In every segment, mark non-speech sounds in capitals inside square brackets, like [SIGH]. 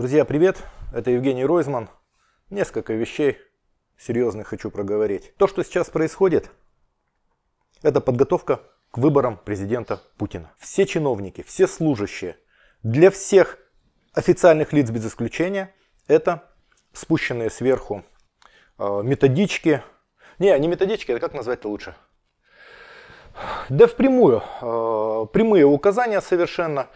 Друзья, привет! Это Евгений Ройзман. Несколько вещей серьезных хочу проговорить. То, что сейчас происходит, это подготовка к выборам президента Путина. Все чиновники, все служащие, для всех официальных лиц без исключения, это спущенные сверху а, методички. Не, не методички, это а как назвать-то лучше? Да впрямую. А, прямые указания совершенно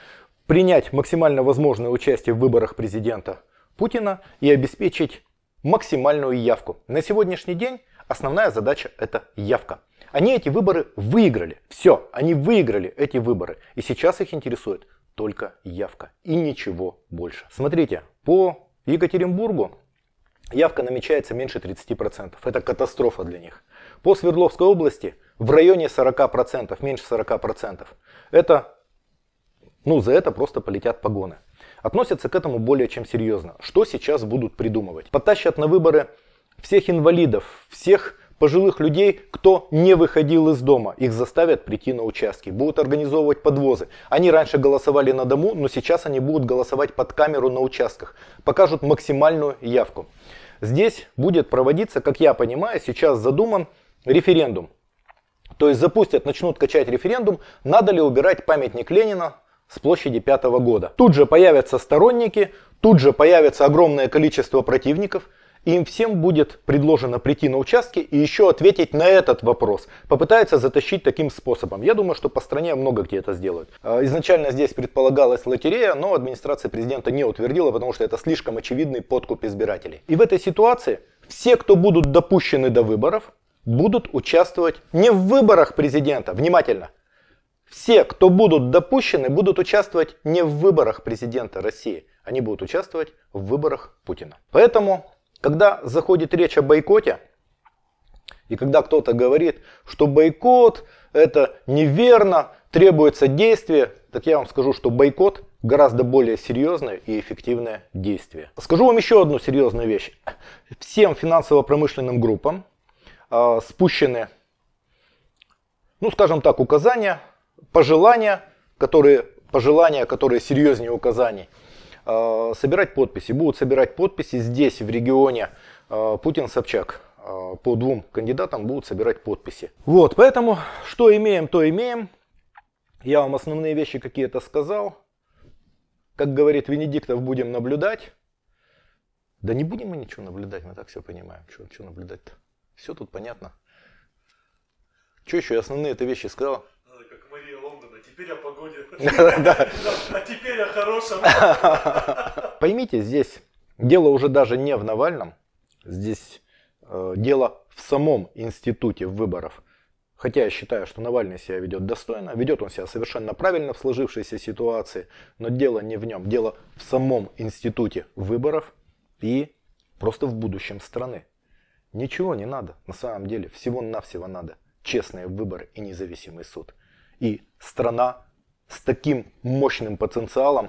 принять максимально возможное участие в выборах президента Путина и обеспечить максимальную явку. На сегодняшний день основная задача это явка. Они эти выборы выиграли. Все, они выиграли эти выборы. И сейчас их интересует только явка и ничего больше. Смотрите, по Екатеринбургу явка намечается меньше 30%. Это катастрофа для них. По Свердловской области в районе 40%, меньше 40%. Это ну, за это просто полетят погоны. Относятся к этому более чем серьезно. Что сейчас будут придумывать? Потащат на выборы всех инвалидов, всех пожилых людей, кто не выходил из дома. Их заставят прийти на участки, будут организовывать подвозы. Они раньше голосовали на дому, но сейчас они будут голосовать под камеру на участках. Покажут максимальную явку. Здесь будет проводиться, как я понимаю, сейчас задуман референдум. То есть запустят, начнут качать референдум, надо ли убирать памятник Ленина с площади пятого года. Тут же появятся сторонники, тут же появится огромное количество противников, им всем будет предложено прийти на участки и еще ответить на этот вопрос. Попытаются затащить таким способом. Я думаю, что по стране много где это сделают. А, изначально здесь предполагалась лотерея, но администрация президента не утвердила, потому что это слишком очевидный подкуп избирателей. И в этой ситуации все, кто будут допущены до выборов, будут участвовать не в выборах президента, внимательно, все, кто будут допущены, будут участвовать не в выборах президента России, они будут участвовать в выборах Путина. Поэтому, когда заходит речь о бойкоте, и когда кто-то говорит, что бойкот это неверно, требуется действие, так я вам скажу, что бойкот гораздо более серьезное и эффективное действие. Скажу вам еще одну серьезную вещь. Всем финансово-промышленным группам э, спущены, ну скажем так, указания пожелания, которые, пожелания, которые серьезнее указаний, а, собирать подписи. Будут собирать подписи здесь, в регионе а, Путин-Собчак. А, по двум кандидатам будут собирать подписи. Вот, поэтому что имеем, то имеем. Я вам основные вещи какие-то сказал. Как говорит Венедиктов, будем наблюдать. Да не будем мы ничего наблюдать, мы так все понимаем. Что, что наблюдать-то? Все тут понятно. Что еще? основные это вещи сказал теперь о погоде. [LAUGHS] А теперь о хорошем. [LAUGHS] Поймите, здесь дело уже даже не в Навальном. Здесь э, дело в самом институте выборов. Хотя я считаю, что Навальный себя ведет достойно, ведет он себя совершенно правильно в сложившейся ситуации, но дело не в нем, дело в самом институте выборов и просто в будущем страны. Ничего не надо, на самом деле, всего-навсего надо честные выборы и независимый суд – и страна с таким мощным потенциалом,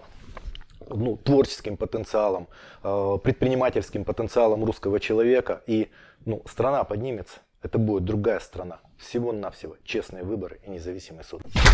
ну, творческим потенциалом, э, предпринимательским потенциалом русского человека, и ну, страна поднимется. Это будет другая страна. Всего-навсего честные выборы и независимый суд.